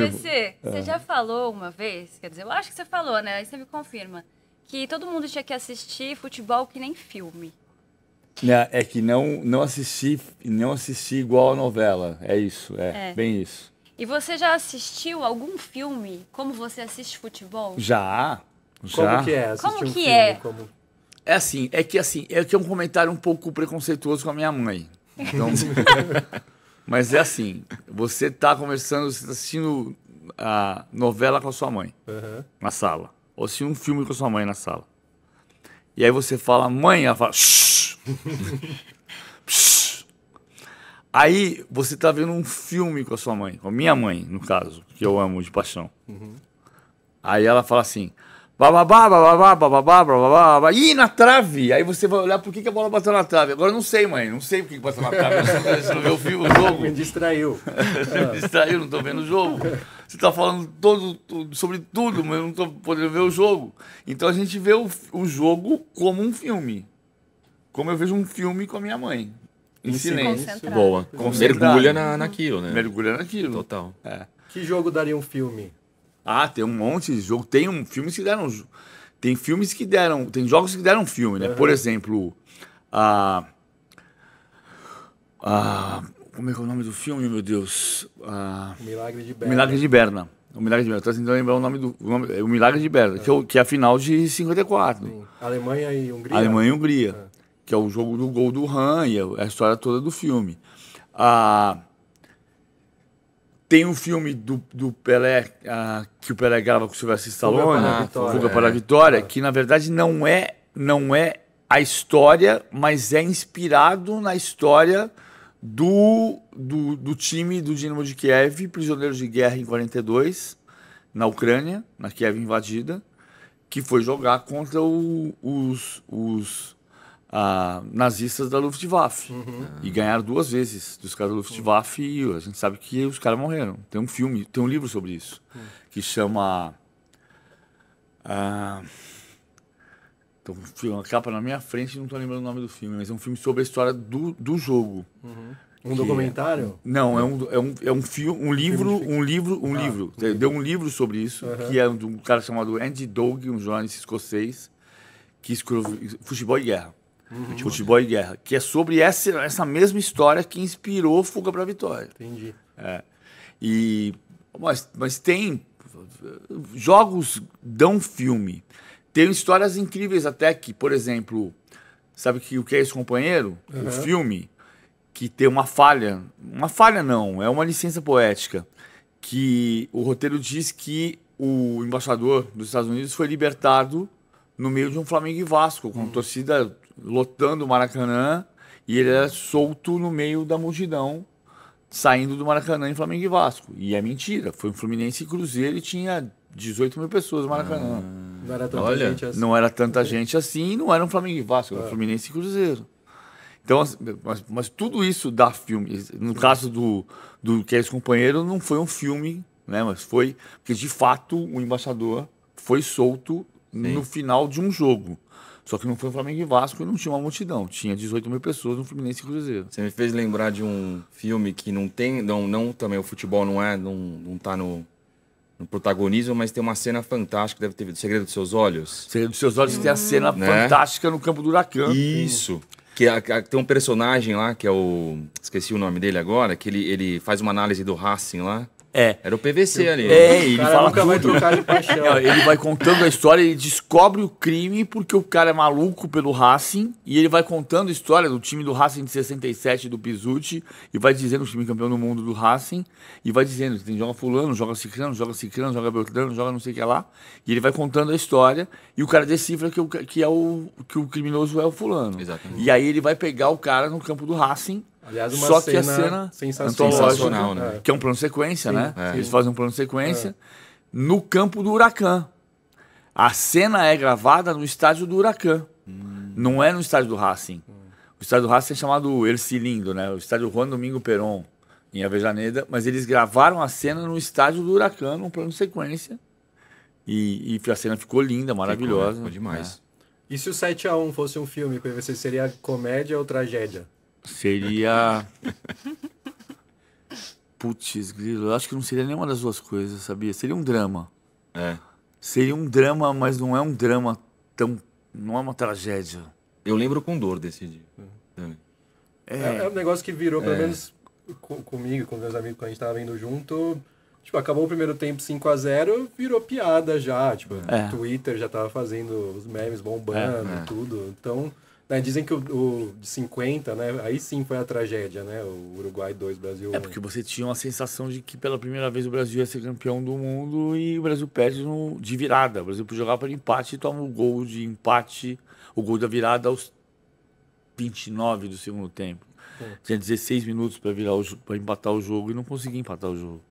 você já falou uma vez, quer dizer, eu acho que você falou, né? Aí você me confirma. Que todo mundo tinha que assistir futebol que nem filme. Né, é que não, não assisti não assisti igual a novela. É isso, é, é, bem isso. E você já assistiu algum filme como você assiste futebol? Já. já. Como que é? Como que filme, é? Como... É assim, é que assim, é que é um comentário um pouco preconceituoso com a minha mãe. Então... Mas é assim, você tá conversando, você tá assistindo a novela com a sua mãe uhum. na sala. Ou assistindo um filme com a sua mãe na sala. E aí você fala, mãe, ela fala. Shh. Aí você tá vendo um filme com a sua mãe, com a minha mãe, no caso, que eu amo de paixão. Uhum. Aí ela fala assim: bababá, bababá, bababá, bababá, babá. Ih, na trave! Aí você vai olhar por que, a bola bateu na trave. Agora eu não sei, mãe, não sei por que, bateu na trave. Você não vê o filme, o jogo. Me distraiu. Me distraiu, não tô vendo o jogo. Você tá falando todo, tudo, sobre tudo, mas eu não tô podendo ver o jogo. Então a gente vê o, o jogo como um filme. Como eu vejo um filme com a minha mãe. Em, silêncio. Boa. Concentrado. Mergulha na, naquilo, né? Mergulha naquilo. Total. É. Que jogo daria um filme? Ah, tem um monte de jogo. Tem um, filmes que deram. Tem filmes que deram. Tem jogos que deram filme, né? Uhum. Por exemplo, a. a como é que é o nome do filme, meu Deus? A, Milagre de Berna. Milagre de Berna. O Milagre de Berna. Estou tentando lembrar o nome do. O, nome, é o Milagre de Berna, uhum. que, é o, que, é a final de 54. Sim. Alemanha e Hungria. Alemanha e Hungria. Uhum. Que é o jogo do gol do Han e é a história toda do filme. A. Tem um filme do, do Pelé, uh, que o Pelé grava com o Silvestre Stallone, né? Fuga para a é. Vitória, para a Vitória é. que na verdade não é, não é a história, mas é inspirado na história do, do, do time do Dinamo de Kiev, prisioneiros de guerra em 42, na Ucrânia, na Kiev invadida, que foi jogar contra o, os, os nazistas da Luftwaffe. Uhum. E ganharam duas vezes dos caras da Luftwaffe uhum. e a gente sabe que os caras morreram. Tem um filme, tem um livro sobre isso, uhum. que chama. Ah, então, uma capa na minha frente, não estou lembrando o nome do filme, mas é um filme sobre a história do, do jogo. Uhum. Um que, documentário? É, não, é um, é um, é um, filme, um livro, um livro, um ah, livro. Deu um livro sobre isso, que é um cara chamado Andy Dog, um jornalista escocês, que escreveu Futebol e Guerra. Uhum. Futebol e Guerra, que é sobre essa, essa mesma história que inspirou Fuga para a Vitória. Entendi. É. E, mas, mas tem. Jogos dão filme. Tem histórias incríveis até que, por exemplo, sabe que, o que é esse companheiro? Uhum. O filme que tem uma falha. Uma falha não, é uma licença poética. Que o roteiro diz que o embaixador dos Estados Unidos foi libertado no meio de um Flamengo e Vasco, com uhum. torcida lotando o Maracanã, e ele era solto no meio da multidão, saindo do Maracanã em Flamengo e Vasco. E é mentira, foi um Fluminense e Cruzeiro e tinha 18 mil pessoas no Maracanã. Ah, não era tanta Olha, gente assim. Não era tanta gente assim, não era um Flamengo e Vasco, era um é. Fluminense e Cruzeiro. Então, assim, mas, mas, tudo isso dá filme. No caso do, do que é esse companheiro não foi um filme, né? Mas foi. Porque de fato o embaixador foi solto Sim. no final de um jogo. Só que não foi Flamengo e Vasco e não tinha uma multidão. Tinha 18 mil pessoas no Fluminense e Cruzeiro. Você me fez lembrar de um filme que não tem. Não, não também o futebol não é, não, não tá no, no protagonismo, mas tem uma cena fantástica, deve ter visto. Segredo dos seus olhos. Segredo dos seus olhos hum. tem a cena hum. né? fantástica no campo do Huracan. Isso. Que a, a, tem um personagem lá, que é o. Esqueci o nome dele agora, que ele, ele faz uma análise do Racing lá. É. Era o PVC ali. É, ele fala nunca vai trocar de paixão. ele vai contando a história, ele descobre o crime porque o cara é maluco pelo Racing e ele vai contando a história do time do Racing de 67 do Pizzuti e vai dizendo o time campeão do mundo do Racing e vai dizendo, tem joga fulano, joga ciclano, joga ciclano, joga beltrano, joga não sei o que lá. E ele vai contando a história e o cara decifra que, o, que é o que o criminoso é o fulano. Exatamente. E aí ele vai pegar o cara no campo do Racing Aliás, uma Só cena que a cena sensacional, né? né? Que é um plano sequência, sim, né? É. Eles fazem um plano sequência no campo do Huracan. A cena é gravada no estádio do Huracan. Hum. Não é no estádio do Racing. Hum. O estádio do Racing é chamado Ercilindo, né? O estádio Juan Domingo Peron, em Avejaneda. Mas eles gravaram a cena no estádio do Huracan, num plano sequência. E, e, a cena ficou linda, maravilhosa. Ficou, né? ficou demais. É. E se o 7 a 1 fosse um filme, você seria comédia ou tragédia? Seria. Putz, grilo. Eu acho que não seria nenhuma das duas coisas, sabia? Seria um drama. É. Seria um drama, mas não é um drama tão. Não é uma tragédia. Eu lembro com dor desse dia. É. É. é, é, um negócio que virou, pelo é. menos com, comigo, com meus amigos que a gente tava vendo junto. Tipo, acabou o primeiro tempo 5 a 0 virou piada já. Tipo, é. Twitter já tava fazendo os memes bombando, é, é. tudo. Então, né, dizem que o, o, de 50, né? Aí sim foi a tragédia, né? O Uruguai 2, Brasil 1. É porque você tinha uma sensação de que pela primeira vez o Brasil ia ser campeão do mundo e o Brasil perde no, de virada. O Brasil jogava para empate e toma o gol de empate, o gol da virada aos 29 do segundo tempo. É. Tinha 16 minutos para virar para empatar o jogo e não conseguia empatar o jogo.